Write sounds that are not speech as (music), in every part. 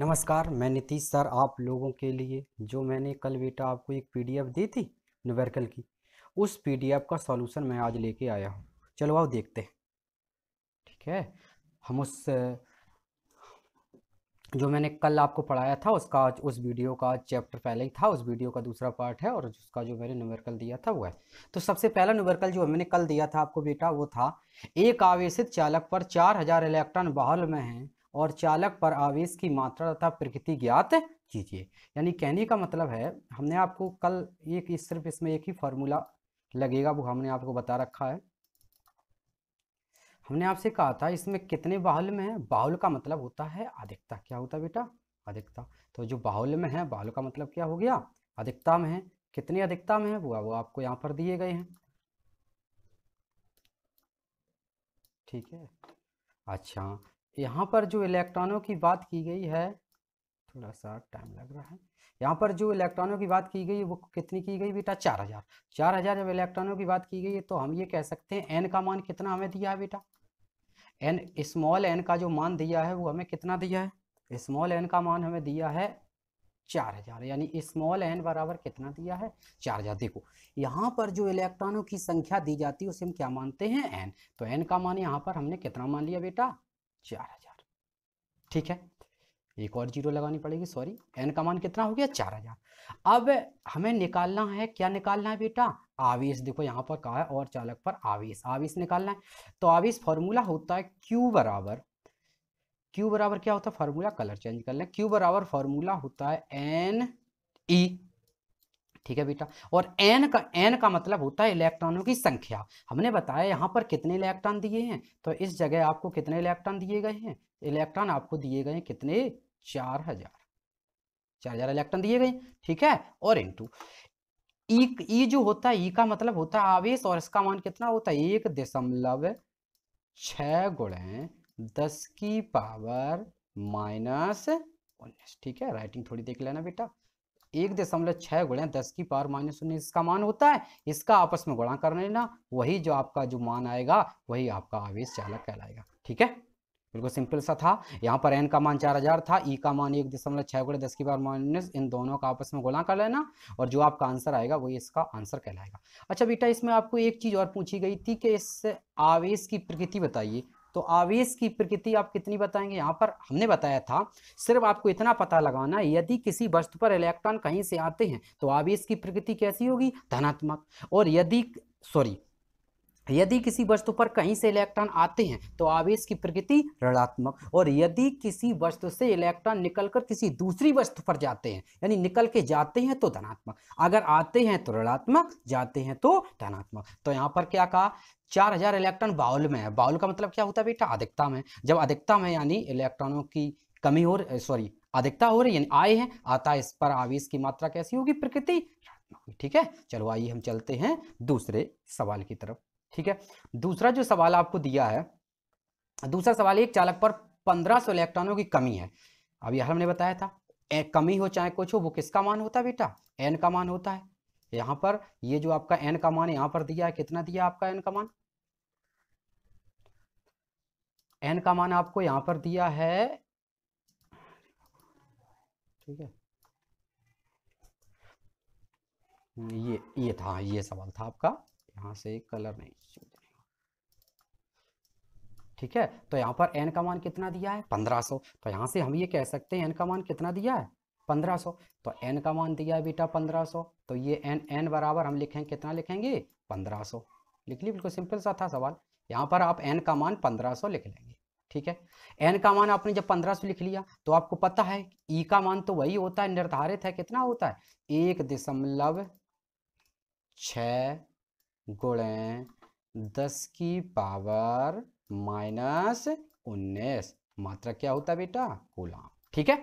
नमस्कार मैं नीतीश सर आप लोगों के लिए जो मैंने कल बेटा आपको एक पीडीएफ दी थी नोवेरकल की उस पीडीएफ का सॉल्यूशन मैं आज लेके आया हूँ चलो आओ देखते हैं ठीक है हम उस जो मैंने कल आपको पढ़ाया था उसका आज उस वीडियो का आज चैप्टर पहले ही था उस वीडियो का दूसरा पार्ट है और उसका जो मैंने न्यूमेरिकल दिया था वो है तो सबसे पहला न्यूमेरिकल जो मैंने कल दिया था आपको बेटा वो था एक आवेशित चालक पर चार हजार इलेक्ट्रॉन बहाल में हैं और चालक पर आवेश की मात्रा तथा प्रकृति ज्ञात कीजिए यानी कहने का मतलब है हमने आपको कल एक इस सिर्फ इसमें एक ही फॉर्मूला लगेगा वो हमने आपको बता रखा है हमने आपसे कहा था इसमें कितने बाहुल में है बाहुल का मतलब होता है अधिकता क्या होता है बेटा अधिकता तो जो बाहुल में है बाहुल का मतलब क्या हो गया अधिकता में है कितनी अधिकता में है वो वो आपको यहाँ पर दिए गए हैं ठीक है अच्छा यहाँ पर जो इलेक्ट्रॉनों की बात की गई है थोड़ा सा टाइम लग रहा है यहाँ पर जो इलेक्ट्रॉनों की बात की गई वो कितनी की गई बेटा चार हजार चार हजार जब इलेक्ट्रॉनों की बात की गई है तो हम ये कह सकते हैं एन का मान कितना हमें दिया है बेटा एन स्मॉल एन का जो मान दिया है वो हमें कितना दिया है स्मॉल एन का मान हमें दिया है चार हजार यानी स्मॉल एन बराबर कितना दिया है चार हजार देखो यहाँ पर जो इलेक्ट्रॉनों की संख्या दी जाती है उसे हम क्या मानते हैं एन तो एन का मान यहाँ पर हमने कितना मान लिया बेटा चार हजार ठीक है एक और जीरो लगानी पड़ेगी सॉरी एन का मान कितना हो गया चार हजार अब हमें निकालना है क्या निकालना है बेटा आवेश देखो यहाँ पर कहा है और चालक पर आवेश आवेश निकालना है तो आवेश फॉर्मूला होता है क्यू बराबर क्यू बराबर क्या होता है फॉर्मूला कलर चेंज कर लें क्यू बराबर फॉर्मूला होता है एन ई e। ठीक है बेटा और एन का एन का मतलब होता है इलेक्ट्रॉनों की संख्या हमने बताया यहाँ पर कितने इलेक्ट्रॉन दिए हैं तो इस जगह आपको कितने इलेक्ट्रॉन दिए गए हैं इलेक्ट्रॉन आपको दिए गए कितने चार हजार चार हजार इलेक्ट्रॉन दिए गए ठीक है और इंटू ई ई जो होता है ई e का मतलब होता है आवेश और इसका मान कितना होता है एक दशमलव छ गुणे दस की पावर माइनस उन्नीस ठीक है राइटिंग थोड़ी देख लेना बेटा एक दशमलव छः गुणे दस की पावर माइनस उन्नीस इसका मान होता है इसका आपस में गुणा कर लेना वही जो आपका जो मान आएगा वही आपका आवेश चालक कहलाएगा ठीक है बिल्कुल सिंपल सा था यहाँ पर एन का मान चार हजार था ई e का मान एक दशमलव छः गुणे दस की पावर माइनस इन दोनों का आपस में गुणा कर लेना और जो आपका आंसर आएगा वही इसका आंसर कहलाएगा अच्छा बेटा इसमें आपको एक चीज़ और पूछी गई थी कि इस आवेश की प्रकृति बताइए तो आवेश की प्रकृति आप कितनी बताएंगे यहाँ पर हमने बताया था सिर्फ आपको इतना पता लगाना यदि किसी वस्तु पर इलेक्ट्रॉन कहीं से आते हैं तो आवेश की प्रकृति कैसी होगी धनात्मक और यदि सॉरी यदि किसी वस्तु पर कहीं से इलेक्ट्रॉन आते हैं तो आवेश की प्रकृति ऋणात्मक और यदि किसी वस्तु से इलेक्ट्रॉन निकलकर किसी दूसरी वस्तु पर जाते हैं यानी निकल के जाते हैं तो धनात्मक अगर आते हैं तो ऋणात्मक जाते हैं तो धनात्मक तो यहाँ पर क्या कहा चार हजार इलेक्ट्रॉन बाउल में है बाउल का मतलब क्या होता है बेटा अधिकता में जब अधिकता में यानी इलेक्ट्रॉनों की कमी हो सॉरी अधिकता हो रही यानी आए हैं आता है इस पर आवेश की मात्रा कैसी होगी प्रकृति ठीक है चलो आइए हम चलते हैं दूसरे सवाल की तरफ ठीक है दूसरा जो सवाल आपको दिया है दूसरा सवाल एक चालक पर पंद्रह सौ इलेक्ट्रॉनों की कमी है अब यह हमने बताया था ए, कमी हो चाहे कुछ हो वो किसका मान होता है बेटा एन का मान होता है यहां पर ये जो आपका एन का मान यहां पर दिया है कितना दिया आपका एन का मान एन का मान आपको यहां पर दिया है ठीक है ये ये था ये सवाल था आपका यहाँ से कलर नहीं ठीक है तो यहाँ पर एन का मान कितना दिया है पंद्रह 1500 तो यहाँ से हम ये कह सकते हैं एन का मान कितना दिया है पंद्रह 1500 तो एन का मान दिया है बेटा पंद्रह 1500 तो ये एन एन बराबर हम लिखेंगे कितना लिखेंगे पंद्रह 1500 लिख ली बिल्कुल सिंपल सा था सवाल यहाँ पर आप एन का मान 1500 लिख लेंगे ठीक है एन का मान आपने जब 1500 लिख लिया तो आपको पता है ई e का मान तो वही होता है निर्धारित है कितना होता है एक दशमलव छ गुणे दस की पावर माइनस उन्नीस मात्रा क्या होता है बेटा कूलाम ठीक है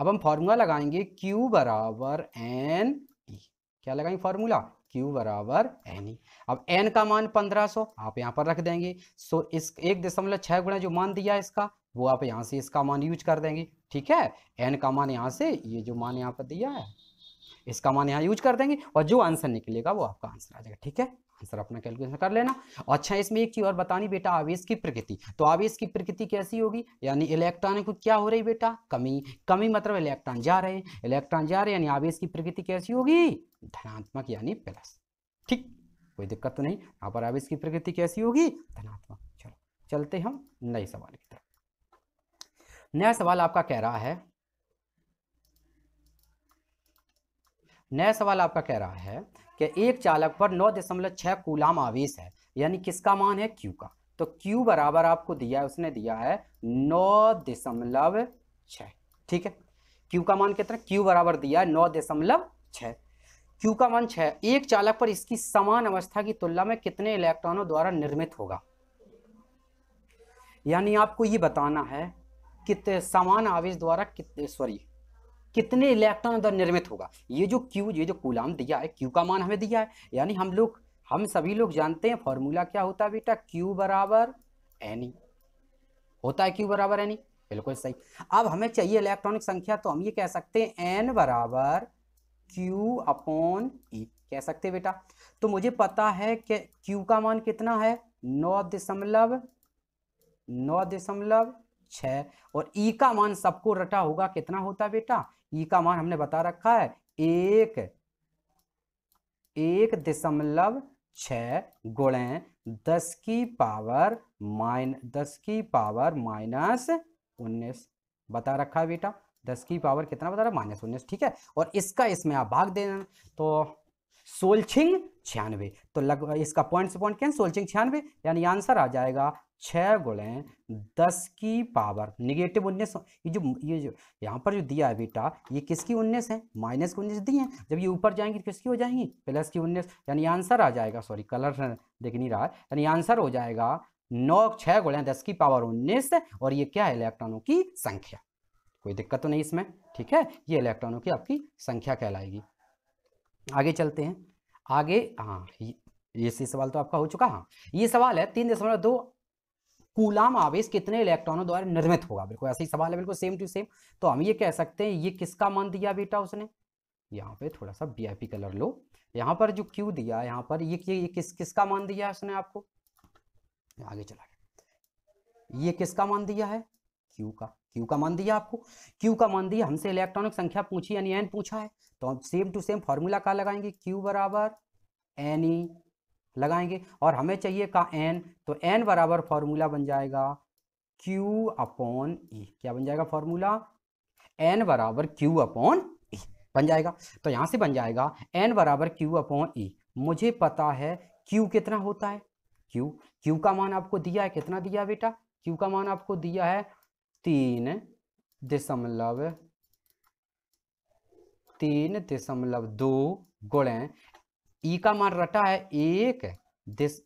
अब हम फॉर्मूला लगाएंगे Q बराबर एन ई e। क्या लगाएंगे फॉर्मूला Q बराबर एन ई e। अब एन का मान 1500 आप यहाँ पर रख देंगे सो इस एक दशमलव छह गुणा जो मान दिया इसका वो आप यहाँ से इसका मान यूज कर देंगे ठीक है एन का मान यहाँ से ये जो मान यहाँ पर दिया है इसका मान यहाँ यूज कर देंगे और जो आंसर निकलेगा वो आपका आंसर आ जाएगा ठीक है आंसर अपना कैलकुलेशन कर लेना अच्छा इसमें एक चीज और बतानी बेटा आवेश की प्रकृति तो आवेश की प्रकृति कैसी होगी यानी इलेक्ट्रॉन को क्या हो रही बेटा कमी कमी मतलब इलेक्ट्रॉन जा रहे हैं इलेक्ट्रॉन जा रहे यानी आवेश की प्रकृति कैसी होगी धनात्मक यानी प्लस ठीक कोई दिक्कत तो नहीं यहाँ पर आवेश की प्रकृति कैसी होगी धनात्मक चलो चलते हम नए सवाल की तरफ नया सवाल आपका कह रहा है नया सवाल आपका कह रहा है कि एक चालक पर नौ दशमलव छः कूलाम आवेश है यानी किसका मान है क्यू का तो क्यू बराबर आपको दिया है उसने दिया है नौ दशमलव छः ठीक है क्यू का मान कितना क्यू बराबर दिया है नौ दशमलव छः क्यू का मान छः एक चालक पर इसकी समान अवस्था की तुलना में कितने इलेक्ट्रॉनों द्वारा निर्मित होगा यानी आपको ये बताना है कि समान आवेश द्वारा कितने सॉरी कितने इलेक्ट्रॉन अंदर निर्मित होगा ये जो क्यू ये जो कूलाम दिया है क्यू का मान हमें दिया है यानी हम लोग हम सभी लोग जानते हैं फॉर्मूला क्या होता है बेटा क्यू बराबर एनी e। होता है क्यू बराबर एनी e? बिल्कुल सही अब हमें चाहिए इलेक्ट्रॉनिक संख्या तो हम ये कह सकते हैं एन बराबर क्यू अपॉन ई e। कह सकते बेटा तो मुझे पता है कि क्यू का मान कितना है नौ दशमलव नौ दशमलव छ और ई का मान सबको रटा होगा कितना होता बेटा ई का मान हमने बता रखा है एक एक दशमलव छ गुणे दस की पावर माइन दस की पावर माइनस उन्नीस बता रखा है बेटा दस की पावर कितना बता रहा है माइनस उन्नीस ठीक है और इसका इसमें आप भाग देना तो सोलछिंग छियानवे तो लग इसका पॉइंट से पॉइंट क्या सोलछिंग छियानवे यानी आंसर आ जाएगा छः गुणे दस की पावर निगेटिव उन्नीस ये जो ये जो यहाँ पर जो दिया है बेटा ये किसकी उन्नीस है माइनस की उन्नीस दी है जब ये ऊपर जाएंगे तो किसकी हो जाएंगी प्लस की उन्नीस यानी आंसर आ जाएगा सॉरी कलर देख नहीं रहा यानी आंसर हो जाएगा नौ छः गुणे दस की पावर उन्नीस और ये क्या है इलेक्ट्रॉनों की संख्या कोई दिक्कत तो नहीं इसमें ठीक है ये इलेक्ट्रॉनों की आपकी संख्या कहलाएगी आगे चलते हैं आगे हाँ ये सवाल तो आपका हो चुका हाँ ये सवाल है तीन दशमलव दो कूलाम आवेश कितने इलेक्ट्रॉनों द्वारा निर्मित होगा बिल्कुल ऐसे ही सवाल है बिल्कुल सेम टू सेम तो हम ये कह सकते हैं ये किसका मान दिया बेटा उसने यहाँ पे थोड़ा सा वी कलर लो यहाँ पर जो क्यू दिया यहाँ पर ये, ये, ये किस किसका मान दिया उसने आपको आगे चला गया ये किसका मान दिया है क्यू का क्यू का मान दिया आपको क्यू का मान दिया हमसे इलेक्ट्रॉनिक संख्या पूछी यानी एन पूछा है तो हम सेम टू सेम फॉर्मूला का लगाएंगे क्यू बराबर एनी लगाएंगे और हमें चाहिए का एन तो एन बराबर फॉर्मूला बन जाएगा क्यू अपॉन ई क्या बन जाएगा फॉर्मूला एन बराबर क्यू अपॉन ई बन जाएगा तो यहाँ से बन जाएगा एन बराबर क्यू अपॉन ई मुझे पता है क्यू कितना होता है क्यू क्यू का मान आपको दिया है कितना दिया बेटा क्यू का मान आपको दिया है तीन दशमलव तीन दशमलव दो गुणे ई का मान रटा है एक दिस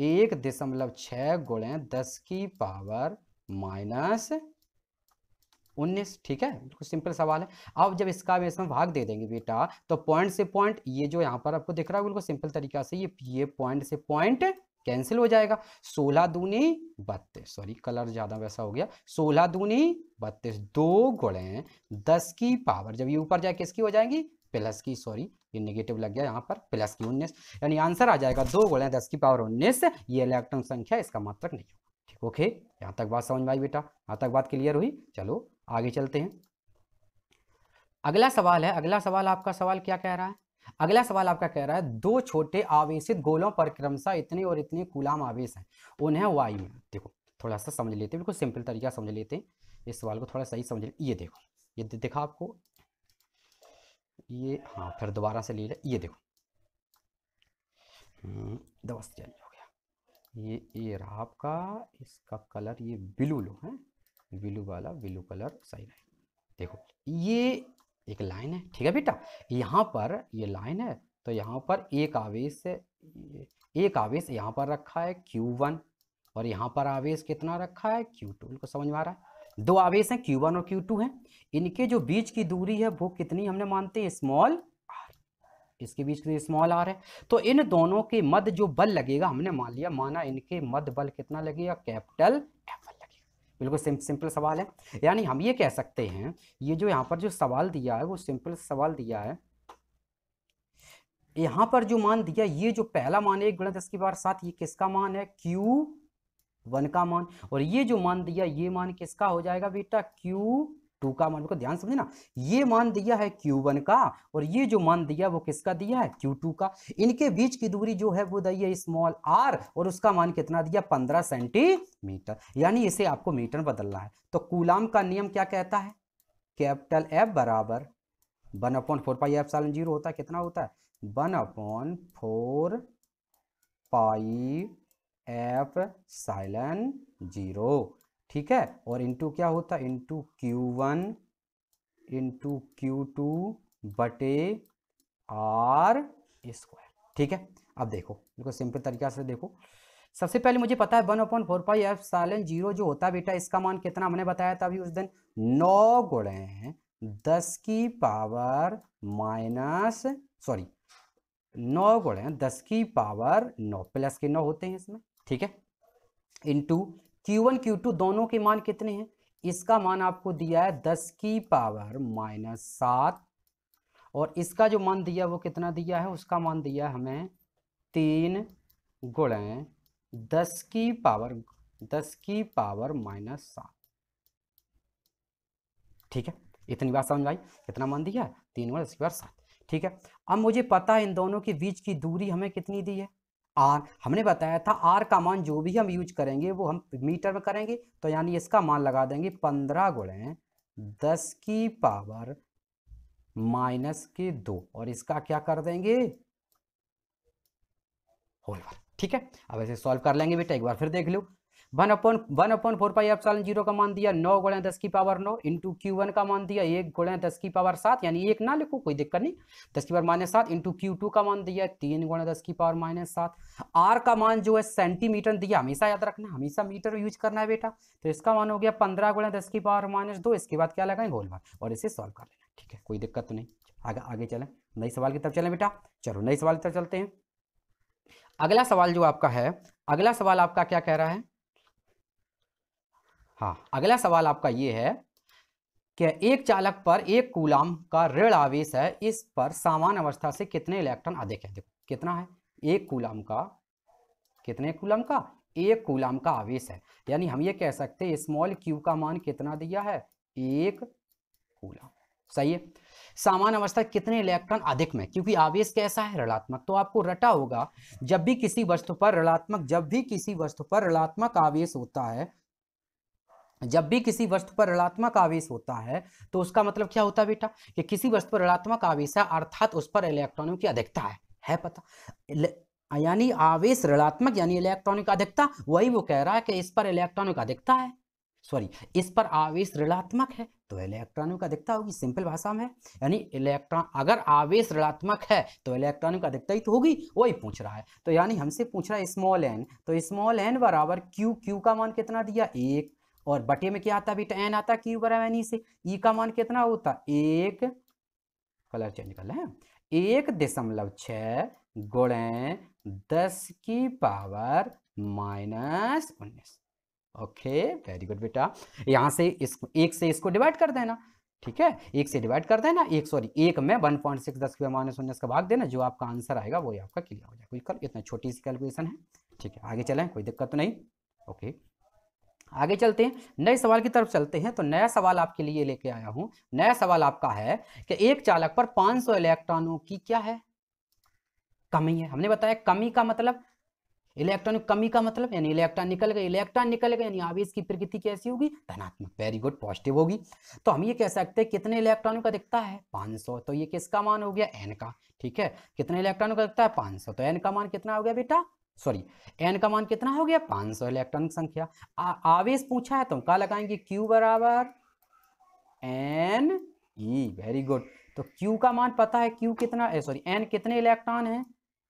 एक दशमलव छह गुणे दस की पावर माइनस उन्नीस ठीक है सिंपल सवाल है अब जब इसका भी इसमें भाग दे देंगे बेटा तो पॉइंट से पॉइंट ये जो यहां पर आपको दिख रहा है बिल्कुल सिंपल तरीका से ये ये पॉइंट से पॉइंट कैंसिल हो जाएगा सोलह दूनी बत्तीस सॉरी कलर ज़्यादा वैसा हो गया सोलह दूनी बत्तीस दो गुणे दस की पावर जब ये ऊपर जाए किसकी हो जाएगी प्लस की सॉरी ये नेगेटिव लग गया यहाँ पर प्लस की उन्नीस यानी आंसर आ जाएगा दो गोले दस की पावर उन्नीस ये इलेक्ट्रॉन संख्या इसका मात्रक नहीं होगा ओके यहाँ तक बात समझ में आई बेटा यहाँ तक बात क्लियर हुई चलो आगे चलते हैं अगला सवाल है अगला सवाल आपका सवाल क्या कह रहा है अगला सवाल आपका कह रहा है दो छोटे आवेशित गोलों पर क्रमशः इतने और इतने कुलाम आवेश हैं उन्हें वाई में देखो थोड़ा सा समझ लेते हैं बिल्कुल सिंपल तरीका समझ लेते हैं इस सवाल को थोड़ा सही समझ ये देखो ये दिखा आपको ये हाँ फिर दोबारा से ले लिया ये देखो हम्म, दोस्त हो गया ये ये रहा आपका इसका कलर ये ब्लू लो है ब्लू वाला ब्लू कलर सही है देखो ये एक लाइन है ठीक है बेटा यहाँ पर ये लाइन है तो यहाँ पर एक आवेश एक आवेश यहाँ पर रखा है Q1 और यहाँ पर आवेश कितना रखा है Q2 टू को समझ में आ रहा है दो आवेश हैं Q1 और Q2 हैं इनके जो बीच की दूरी है वो कितनी हमने मानते हैं स्मॉल इसके बीच की स्मॉल r है तो इन दोनों के मध्य जो बल लगेगा हमने मान लिया माना इनके मध्य बल कितना लगेगा कैपिटल एफ लगेगा बिल्कुल सिंप, सिंपल सवाल है यानी हम ये कह सकते हैं ये जो यहाँ पर जो सवाल दिया है वो सिंपल सवाल दिया है यहाँ पर जो मान दिया ये जो पहला मान है एक गुणा दस की बार सात ये किसका मान है क्यू वन का मान और ये जो मान दिया ये मान किसका हो जाएगा बेटा क्यू टू का मान को ध्यान समझना ये मान दिया है क्यू वन का और ये जो मान दिया वो किसका दिया है क्यू टू का इनके बीच की दूरी जो है वो दी है स्मॉल आर और उसका मान कितना दिया पंद्रह सेंटीमीटर यानी इसे आपको मीटर बदलना है तो कूलाम का नियम क्या कहता है कैपिटल एफ बराबर one upon four pi epsilon zero होता है कितना होता है one upon four pi epsilon zero ठीक है और इंटू क्या होता है into Q one into Q two बटे आर स्क्वायर ठीक है अब देखो बिल्कुल सिंपल तरीका से देखो सबसे पहले मुझे पता है one upon four pi epsilon zero जो होता है बेटा इसका मान कितना हमने बताया था अभी उस दिन नौ गुणे दस की पावर माइनस सॉरी नौ गुणे दस की पावर नौ प्लस के नौ होते हैं इसमें ठीक है into Q one Q two दोनों के मान कितने हैं इसका मान आपको दिया है दस की पावर माइनस सात और इसका जो मान दिया वो कितना दिया है उसका मान दिया हमें तीन गुणे दस की पावर दस की पावर माइनस सात ठीक है इतनी बात समझ आई कितना मान दिया है तीन गुणा दस की पावर सात ठीक है अब मुझे पता है इन दोनों के बीच की दूरी हमें कितनी दी है आर हमने बताया था आर का मान जो भी हम यूज करेंगे वो हम मीटर में करेंगे तो यानी इसका मान लगा देंगे पंद्रह गुणे दस की पावर माइनस के दो और इसका क्या कर देंगे होल ठीक है अब ऐसे सॉल्व कर लेंगे बेटा एक बार फिर देख लो one upon one upon four pi epsilon zero का मान दिया नौ गुणा दस की पावर नौ इंटू क्यू वन का मान दिया एक गुणा दस की पावर सात यानी एक ना लिखो कोई दिक्कत नहीं दस की पावर माइनस सात इंटू क्यू टू का मान दिया तीन गुणा दस की पावर माइनस सात आर का मान जो है सेंटीमीटर दिया हमेशा याद रखना हमेशा मीटर यूज करना है बेटा तो इसका मान हो गया पंद्रह गुणा दस की पावर माइनस दो इसके बाद क्या लगाएंगे होल बार और इसे सॉल्व कर लेना ठीक है कोई दिक्कत तो नहीं आगे आगे चलें नई सवाल की तरफ चलें बेटा चलो नई सवाल की तरफ चलते हैं अगला सवाल जो आपका है अगला सवाल आपका क्या कह रहा है हाँ अगला सवाल आपका ये है कि एक चालक पर एक कूलाम का ऋण आवेश है इस पर सामान्य अवस्था से कितने इलेक्ट्रॉन अधिक है देखो कितना है एक कूलाम का कितने कूलाम का एक कूलाम का आवेश है यानी हम ये कह सकते हैं स्मॉल क्यू का मान कितना दिया है एक कूलाम सही है सामान्य अवस्था कितने इलेक्ट्रॉन अधिक में क्योंकि आवेश कैसा है ऋणात्मक तो आपको रटा होगा जब भी किसी वस्तु पर ऋणात्मक जब भी किसी वस्तु पर ऋणात्मक आवेश होता है जब भी किसी वस्तु पर ऋणात्मक आवेश होता है तो उसका मतलब क्या होता है बेटा कि किसी वस्तु पर ऋणात्मक आवेश है अर्थात उस पर इलेक्ट्रॉनों की अधिकता है है पता यानी आवेश ऋणात्मक यानी इलेक्ट्रॉनों की अधिकता वही वो कह रहा है कि इस पर इलेक्ट्रॉनों की अधिकता है सॉरी इस पर आवेश ऋणात्मक है तो इलेक्ट्रॉनों का अधिकता होगी सिंपल भाषा में यानी इलेक्ट्रॉन अगर आवेश ऋणात्मक है तो इलेक्ट्रॉनों का अधिकता ही तो होगी वही पूछ रहा है तो यानी हमसे पूछ रहा है स्मॉल एन तो स्मॉल एन बराबर क्यू क्यू का मान कितना दिया एक और बटे में क्या आता बेटा एन आता क्यू बराबर एन से ई का मान कितना होता एक कलर चेंज कर लें एक दशमलव छ गुणे दस की पावर माइनस उन्नीस ओके वेरी गुड बेटा यहां से इसको एक से इसको डिवाइड कर देना ठीक है एक से डिवाइड कर देना एक सॉरी एक में वन पॉइंट सिक्स दस की माइनस उन्नीस का भाग देना जो आपका आंसर आएगा वही आपका क्लियर हो जाएगा कोई कल इतना छोटी सी कैलकुलेशन है ठीक है आगे चलें कोई दिक्कत तो नहीं ओके okay. आगे चलते हैं नए सवाल की तरफ चलते हैं तो नया सवाल आपके लिए लेके आया हूं नया सवाल आपका है कि एक चालक पर 500 इलेक्ट्रॉनों की क्या है कमी है हमने बताया कमी का मतलब इलेक्ट्रॉनिक कमी का मतलब यानी इलेक्ट्रॉन निकल गए इलेक्ट्रॉन निकल गए यानी आवेश की प्रकृति कैसी होगी धनात्मक वेरी गुड पॉजिटिव होगी तो हम ये कह सकते हैं कितने इलेक्ट्रॉनों का दिखता है 500 तो ये किसका मान हो गया एन का ठीक है कितने इलेक्ट्रॉनों का दिखता है 500 तो एन का मान कितना हो गया बेटा सॉरी एन का मान कितना हो गया 500 इलेक्ट्रॉनिक संख्या आ, आवेश पूछा है तो क्या लगाएंगे क्यू बराबर एन ई वेरी गुड तो क्यू का मान पता है क्यू कितना सॉरी एन कितने इलेक्ट्रॉन है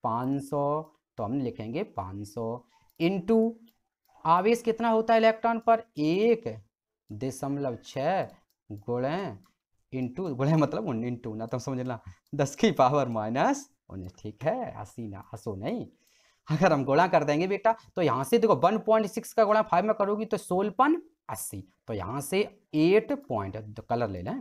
500 तो हम लिखेंगे 500 सौ इंटू आवेश कितना होता है इलेक्ट्रॉन पर एक दशमलव छः गुणे इंटू गुणे मतलब इंटू ना तो समझ ला दस की पावर माइनस उन्नीस ठीक है हसी ना हंसो नहीं अगर हम गुणा कर देंगे बेटा तो यहाँ से देखो वन पॉइंट सिक्स का गुणा फाइव में करोगी तो सोलपन अस्सी तो यहाँ से एट पॉइंट तो कलर ले लें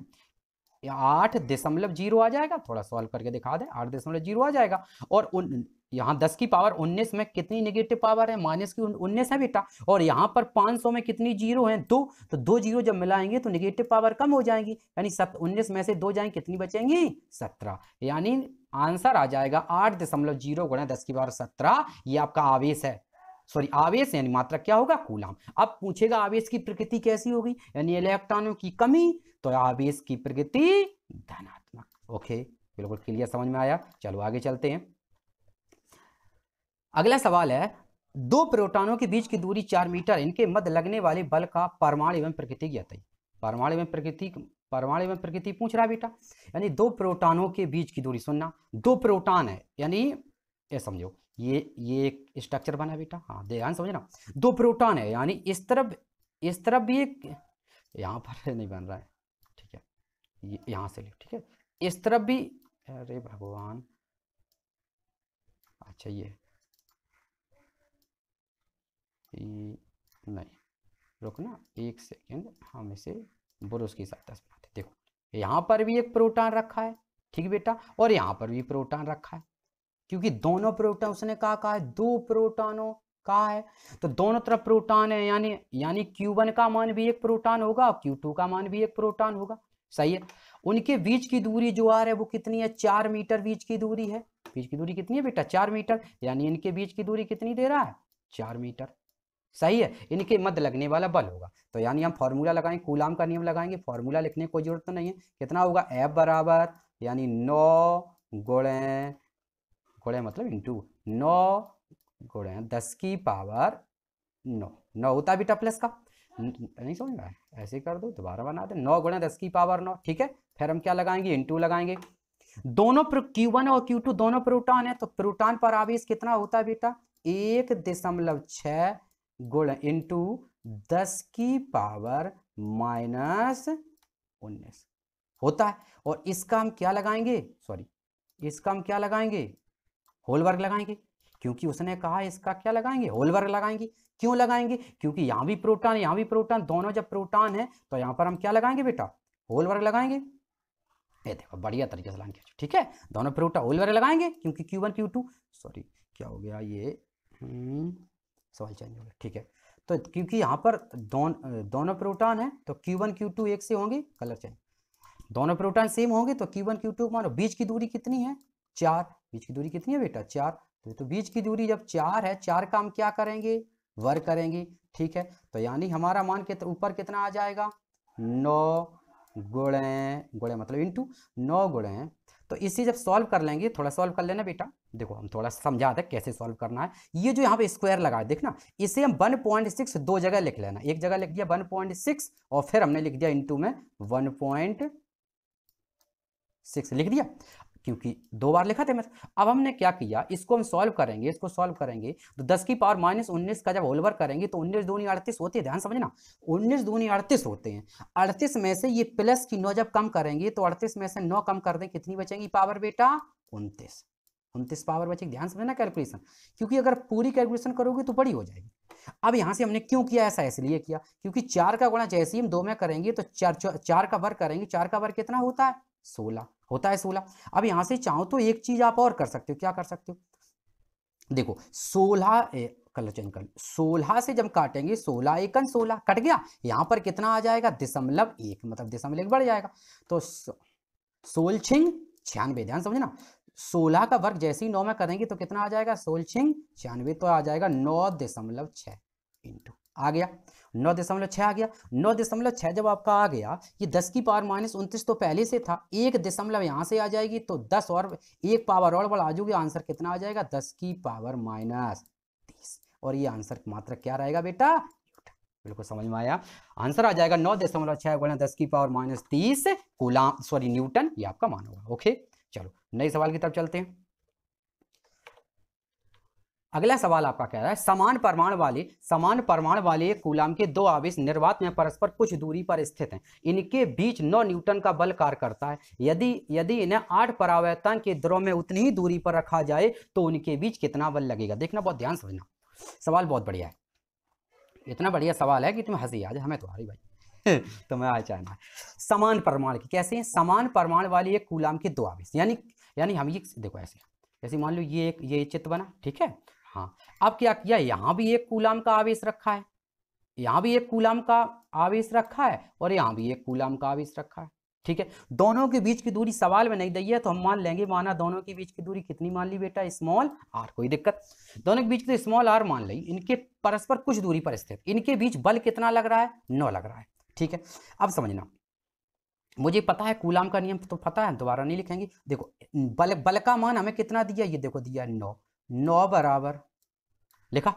आठ दशमलव जीरो आ जाएगा थोड़ा सॉल्व करके दिखा दें आठ दशमलव जीरो आ जाएगा और उन यहाँ दस की पावर उन्नीस में कितनी नेगेटिव पावर है माइनस की उन्नीस है बेटा और यहाँ पर पाँच सौ में कितनी जीरो हैं दो तो दो जीरो जब मिलाएंगे तो नेगेटिव पावर कम हो जाएंगी यानी सब उन्नीस में से दो जाएंगे कितनी बचेंगी सत्रह यानी आंसर आ जाएगा आठ दशमलव जीरो गुणा दस की बार सत्रह ये आपका आवेश है सॉरी आवेश यानी मात्रा क्या होगा कूलाम अब पूछेगा आवेश की प्रकृति कैसी होगी यानी इलेक्ट्रॉनों की कमी तो आवेश की प्रकृति धनात्मक ओके बिल्कुल क्लियर समझ में आया चलो आगे चलते हैं अगला सवाल है दो प्रोटॉनों के बीच की दूरी चार मीटर इनके मध्य लगने वाले बल का परमाणु एवं प्रकृति ज्ञात परमाणु एवं प्रकृति परमाणु में प्रकृति पूछ रहा है बेटा यानी दो प्रोटानों के बीच की दूरी सुनना दो प्रोटान है यानी ये समझो ये ये एक स्ट्रक्चर बना बेटा हाँ ध्यान समझना दो प्रोटान है यानी इस तरफ इस तरफ भी एक यहाँ पर (laughs) नहीं बन रहा है ठीक है यहाँ से ले ठीक है इस तरफ भी अरे भगवान अच्छा ये नहीं रुकना एक सेकेंड हम इसे बुरुस की सहायता से यहां पर भी एक प्रोटॉन रखा है ठीक बेटा और यहां पर भी प्रोटॉन रखा है क्योंकि दोनों प्रोटॉन उसने कहा कहा है दो प्रोटॉनों कहा है तो दोनों तरफ प्रोटॉन है यानी यानी वन का मान भी एक प्रोटॉन होगा और टू का मान भी एक प्रोटॉन होगा सही है उनके बीच की दूरी जो आ रहा है वो कितनी है चार मीटर बीच की दूरी है बीच की दूरी कितनी है बेटा चार मीटर यानी इनके बीच की दूरी कितनी दे रहा है चार मीटर सही है इनके मध्य लगने वाला बल होगा तो यानी हम फॉर्मूला लगाएंगे कूलाम का नियम लगाएंगे फॉर्मूला लिखने की कोई जरूरत तो नहीं है कितना होगा एफ बराबर यानी नौ गुणे गुणे मतलब इंटू नौ गुणे दस की पावर नौ नौ होता है बीटा प्लस का नहीं समझ में ऐसे कर दो दोबारा बना दे नौ गुणा दस की पावर नौ ठीक है फिर हम क्या लगाएंगे इंटू लगाएंगे दोनों क्यू वन और क्यू टू दोनों प्रोटॉन है तो प्रोटॉन पर आवेश कितना होता है बेटा एक दशमलव छह गोल्डन इंटू दस की पावर माइनस उन्नीस होता है और इसका हम क्या लगाएंगे सॉरी इसका हम क्या लगाएंगे होल वर्ग लगाएंगे क्योंकि उसने कहा इसका क्या लगाएंगे होल वर्ग लगाएंगे क्यों लगाएंगे क्योंकि यहां भी प्रोटॉन यहाँ भी प्रोटॉन दोनों जब प्रोटॉन है तो यहाँ पर हम क्या लगाएंगे बेटा होल वर्ग लगाएंगे ये देखो बढ़िया तरीके से लगाएंगे ठीक है दोनों प्रोटॉन होल वर्ग लगाएंगे क्योंकि Q one Q two sorry क्या हो गया ये हम्म, सवाल चेंज हो गया ठीक है तो क्योंकि यहाँ पर दोन दोनों प्रोटॉन है तो Q1 Q2 एक से होंगे कलर चेंज दोनों प्रोटॉन सेम होंगे तो Q1 Q2 मानो बीच की दूरी कितनी है चार बीच की दूरी कितनी है बेटा चार तो, तो बीच की दूरी जब चार है चार का हम क्या करेंगे वर्ग करेंगे ठीक है तो यानी हमारा मान के ऊपर तो कितना आ जाएगा नौ गुणे गुणे मतलब इंटू नौ गुणे तो इसे जब सॉल्व कर लेंगे थोड़ा सॉल्व कर लेना बेटा देखो हम थोड़ा समझा दे कैसे सॉल्व करना है ये जो यहाँ पे स्क्वायर लगा है देखना इसे हम 1.6 दो जगह लिख लेना एक जगह लिख दिया 1.6 और फिर हमने लिख दिया इनटू में 1.6 लिख दिया क्योंकि दो बार लिखा था मैथ अब हमने क्या किया इसको हम सॉल्व करेंगे इसको सॉल्व करेंगे तो दस की पावर माइनस उन्नीस का जब होलवर करेंगे तो उन्नीस दूनी अड़तीस होती है ध्यान समझना उन्नीस दूनी अड़तीस होते हैं अड़तीस में से ये प्लस की नौ जब कम करेंगे तो अड़तीस में से नौ कम कर दें कितनी बचेंगी पावर बेटा उनतीस उनतीस पावर बचेगी ध्यान समझना कैलकुलेशन क्योंकि अगर पूरी कैलकुलेशन करोगे तो बड़ी हो जाएगी अब यहां से हमने क्यों किया ऐसा इसलिए किया क्योंकि चार का गुणा जैसे ही हम दो में करेंगे तो चार चार का वर्ग करेंगे चार का वर्ग कितना होता है सोलह होता है सोलह अब यहां से चाहो तो एक चीज आप और कर सकते हो क्या कर सकते हो देखो सोलह कलर चेंज कर सोलह से जब काटेंगे सोलह एकन सोलह कट गया यहाँ पर कितना आ जाएगा दशमलव एक मतलब दशमलव एक बढ़ जाएगा तो सोल छिंग छियानवे ध्यान समझना सोलह का वर्ग जैसे ही नौ में करेंगे तो कितना आ जाएगा सोल छिंग छियानवे तो आ जाएगा नौ दशमलव छ इंटू आ गया नौ दशमलव छः आ गया नौ दशमलव छः जब आपका आ गया ये दस की पावर माइनस उनतीस तो पहले से था एक दशमलव यहाँ से आ जाएगी तो दस और एक पावर और बढ़ा जोगे आंसर कितना आ जाएगा दस की पावर माइनस तीस और ये आंसर मात्र क्या रहेगा बेटा बिल्कुल समझ में आया आंसर आ जाएगा नौ दशमलव छः गुणा दस की पावर माइनस तीस कोलाम सॉरी न्यूटन ये आपका मान होगा ओके चलो नए सवाल की तरफ चलते हैं अगला सवाल आपका कह रहा है समान परमाणु वाले समान परमाणु वाले कूलाम के दो आवेश निर्वात में परस्पर कुछ दूरी पर स्थित हैं इनके बीच 9 न्यूटन का बल कार्य करता है यदि यदि इन्हें आठ परावर्तन के द्रव में उतनी ही दूरी पर रखा जाए तो उनके बीच कितना बल लगेगा देखना बहुत ध्यान समझना सवाल बहुत बढ़िया है इतना बढ़िया सवाल है कि तुम्हें हंसी आ जाए हमें तुम्हारी तो भाई तुम्हें आ जाना समान परमाणु की कैसे समान परमाणु वाली एक कूलाम के दो आवेश यानी यानी हम ये देखो ऐसे ऐसे मान लो ये एक ये चित्र बना ठीक है हाँ अब क्या किया यहाँ भी एक कूलाम का आवेश रखा है यहाँ भी एक कूलाम का आवेश रखा है और यहाँ भी एक कूलाम का आवेश रखा है ठीक है दोनों के बीच की दूरी सवाल में नहीं दी है तो हम मान लेंगे माना दोनों के बीच की दूरी कितनी मान ली बेटा स्मॉल आर कोई दिक्कत दोनों के बीच की स्मॉल आर मान ली इनके परस्पर कुछ दूरी पर स्थित इनके बीच बल कितना लग रहा है नौ लग रहा है ठीक है अब समझना मुझे पता है कूलाम का नियम तो पता है दोबारा नहीं लिखेंगे देखो बल बल का मान हमें कितना दिया ये देखो दिया नौ नौ बराबर लिखा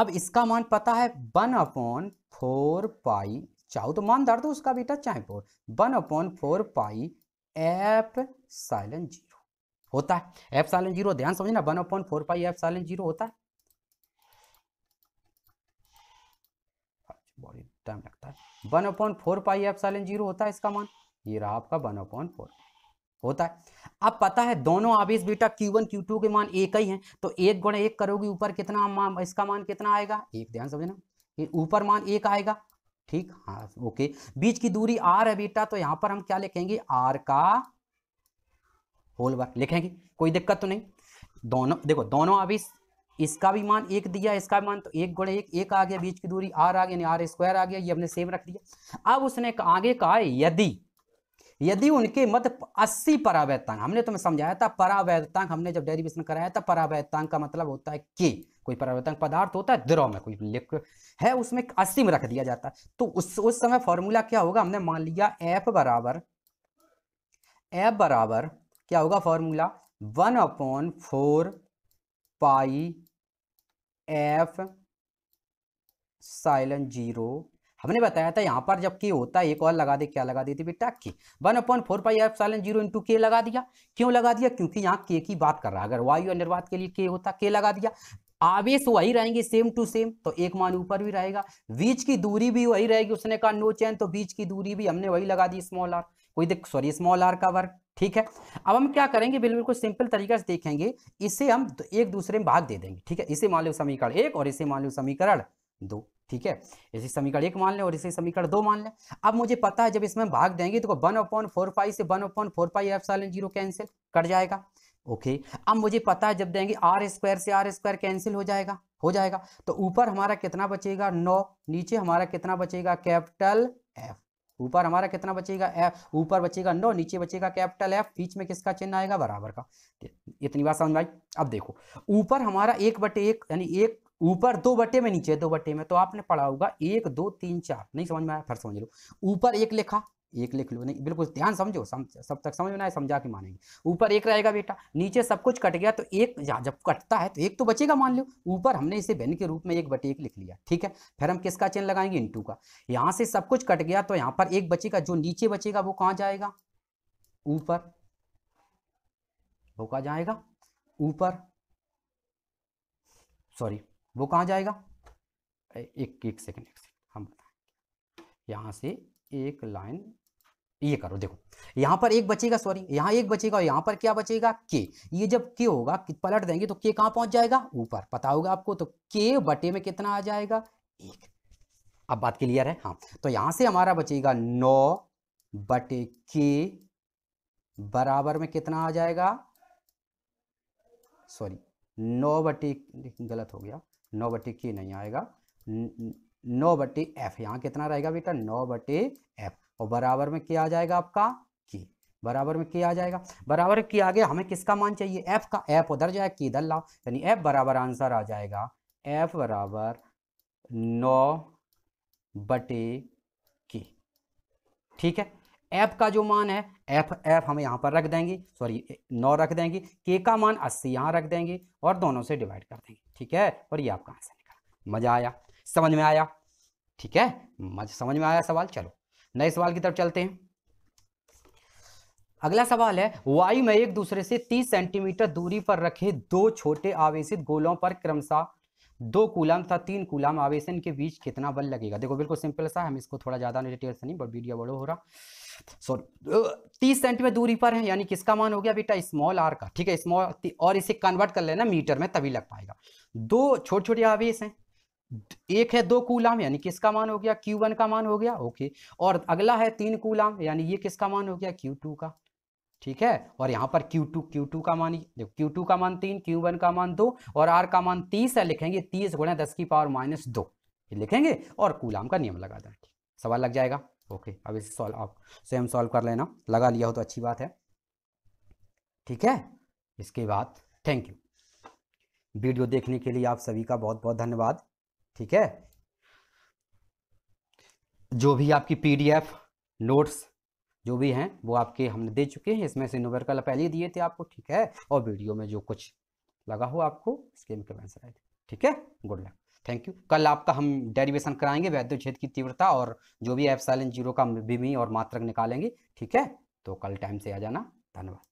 अब इसका मान पता है वन अपॉन फोर पाई चाहो तो मान दर्द उसका बेटा चाहे four one upon four pi epsilon zero होता है एफ साइलन जीरो ध्यान समझना one upon four pi epsilon zero होता है टाइम लगता है one upon four pi epsilon zero होता है इसका मान ये रहा आपका वन अपॉन फोर होता है अब पता है दोनों आवेश बेटा Q1 Q2 के मान एक ही हैं तो एक गुण एक करोगे ऊपर कितना मान इसका मान कितना आएगा एक ध्यान समझना ऊपर मान एक आएगा ठीक हाँ ओके बीच की दूरी आर है बेटा तो यहाँ पर हम क्या लिखेंगे आर का होल वर्ग लिखेंगे कोई दिक्कत तो नहीं दोनों देखो दोनों आवेश इसका भी मान एक दिया इसका भी मान तो एक गुण एक एक आ गया बीच की दूरी आर आ गया आर स्क्वायर आ गया ये हमने सेम रख दिया अब उसने आगे कहा यदि यदि उनके मत 80 परावैतांक हमने तुम्हें समझाया था परावैतांग हमने जब डेरिवेशन कराया था परावैतांग का मतलब होता है कि कोई परावैतांग पदार्थ होता है द्रव में कोई लिक्विड है उसमें अस्सी में रख दिया जाता है तो उस उस समय फॉर्मूला क्या होगा हमने मान लिया एफ बराबर एफ बराबर क्या होगा formula one upon four pi epsilon zero हमने बताया था यहाँ पर जब के होता है एक और लगा दे क्या लगा देती बेटा के one upon four pi epsilon zero into के लगा दिया क्यों लगा दिया क्योंकि यहाँ के की बात कर रहा है अगर वायु निर्वात के लिए के होता के लगा दिया आवेश वही रहेंगे सेम टू सेम तो एक मान ऊपर भी रहेगा बीच की दूरी भी वही रहेगी उसने कहा नो चैन तो बीच की दूरी भी हमने वही लगा दी स्मॉल आर कोई देख सॉरी स्मॉल आर का वर्ग ठीक है अब हम क्या करेंगे बिल्कुल सिंपल तरीके से देखेंगे इसे हम एक दूसरे में भाग दे देंगे ठीक है इसे मान लो समीकरण एक और इसे मान लो समीकरण दो ठीक है इसी समीकरण एक मान लें और इसी समीकरण दो मान लें अब मुझे पता है जब इसमें भाग देंगे तो वन अपॉन फोर फाइव से one upon four five epsilon zero cancel cut जाएगा ओके अब मुझे पता है जब देंगे आर स्क्वायर से आर स्क्वायर कैंसिल हो जाएगा हो जाएगा तो ऊपर हमारा कितना बचेगा नौ नीचे हमारा कितना बचेगा कैपिटल एफ ऊपर हमारा कितना बचेगा एफ ऊपर बचेगा नौ नीचे बचेगा कैपिटल एफ बीच में किसका चिन्ह आएगा बराबर का इतनी बात समझ में आई अब देखो ऊपर हमारा एक बटे एक यानी एक ऊपर दो बटे में नीचे दो बटे में तो आपने पढ़ा होगा एक दो तीन चार नहीं समझ में आया फिर समझ लो ऊपर एक लिखा एक लिख लो नहीं बिल्कुल ध्यान समझो सम, सब तक समझ में आए समझा के मानेंगे ऊपर एक रहेगा बेटा नीचे सब कुछ कट गया तो एक जब कटता है तो एक तो बचेगा मान लो ऊपर हमने इसे बेन के रूप में एक बटे एक लिख लिया ठीक है फिर हम किसका चेन लगाएंगे इंटू का यहाँ से सब कुछ कट गया तो यहाँ पर एक बचेगा जो नीचे बचेगा वो कहाँ जाएगा ऊपर वो कहाँ जाएगा ऊपर सॉरी वो कहाँ जाएगा एक एक सेकेंड एक सेकेंड हम बताएंगे यहाँ से एक लाइन ये करो देखो यहाँ पर एक बचेगा सॉरी यहाँ एक बचेगा और यहाँ पर क्या बचेगा के ये जब के होगा पलट देंगे तो के कहाँ पहुंच जाएगा ऊपर पता होगा आपको तो के बटे में कितना आ जाएगा एक अब बात क्लियर है हाँ तो यहाँ से हमारा बचेगा नौ बटे के बराबर में कितना आ जाएगा सॉरी नौ बटे गलत हो गया नौ बटे के नहीं आएगा नौ बटे एफ यहाँ कितना रहेगा बेटा नौ बटे एफ और बराबर में क्या आ जाएगा आपका के बराबर में क्या आ जाएगा बराबर के आगे हमें किसका मान चाहिए एफ का एफ उधर जाए के इधर लाओ यानी एफ बराबर आंसर आ जाएगा एफ बराबर नौ बटे के ठीक है एफ का जो मान है एफ एफ हम यहाँ पर रख देंगे सॉरी नौ रख देंगे के का मान अस्सी यहाँ रख देंगे और दोनों से डिवाइड कर देंगे ठीक है और ये आपका आंसर निकला मज़ा आया समझ में आया ठीक है मज समझ में आया सवाल चलो नए सवाल की तरफ चलते हैं अगला सवाल है वायु में एक दूसरे से 30 सेंटीमीटर दूरी पर रखे दो छोटे आवेशित गोलों पर क्रमशः दो कूलम था तीन कूलम आवेशन के बीच कितना बल लगेगा देखो बिल्कुल सिंपल सा हम इसको थोड़ा ज़्यादा डिटेल से नहीं बट वीडियो बड़ो हो रहा सॉरी 30 सेंटीमीटर दूरी पर है यानी किसका मान हो गया बेटा स्मॉल आर का ठीक है स्मॉल और इसे कन्वर्ट कर लेना मीटर में तभी लग पाएगा दो छोटे छोटे आवेश हैं एक है दो कूलाम यानी किसका मान हो गया Q1 का मान हो गया ओके और अगला है तीन कूलाम यानी ये किसका मान हो गया Q2 का ठीक है और यहाँ पर Q2 Q2 का मान देखो Q2 का मान तीन Q1 का मान दो और R का मान तीस है लिखेंगे तीस गुणा दस की पावर माइनस दो लिखेंगे और कूलाम का नियम लगा देंगे सवाल लग जाएगा ओके अब इसे सॉल्व आप सेम सॉल्व कर लेना लगा लिया हो तो अच्छी बात है ठीक है इसके बाद थैंक यू वीडियो देखने के लिए आप सभी का बहुत बहुत धन्यवाद ठीक है जो भी आपकी पीडीएफ नोट्स जो भी हैं वो आपके हमने दे चुके हैं इसमें से नोबर कल पहले दिए थे आपको ठीक है और वीडियो में जो कुछ लगा हो आपको इसके में आंसर आए ठीक है गुड लक थैंक यू कल आपका हम डेरिवेशन कराएंगे वैद्य छेद की तीव्रता और जो भी एफ साइलेंट जीरो का विमी और मात्रक निकालेंगे ठीक है तो कल टाइम से आ जाना धन्यवाद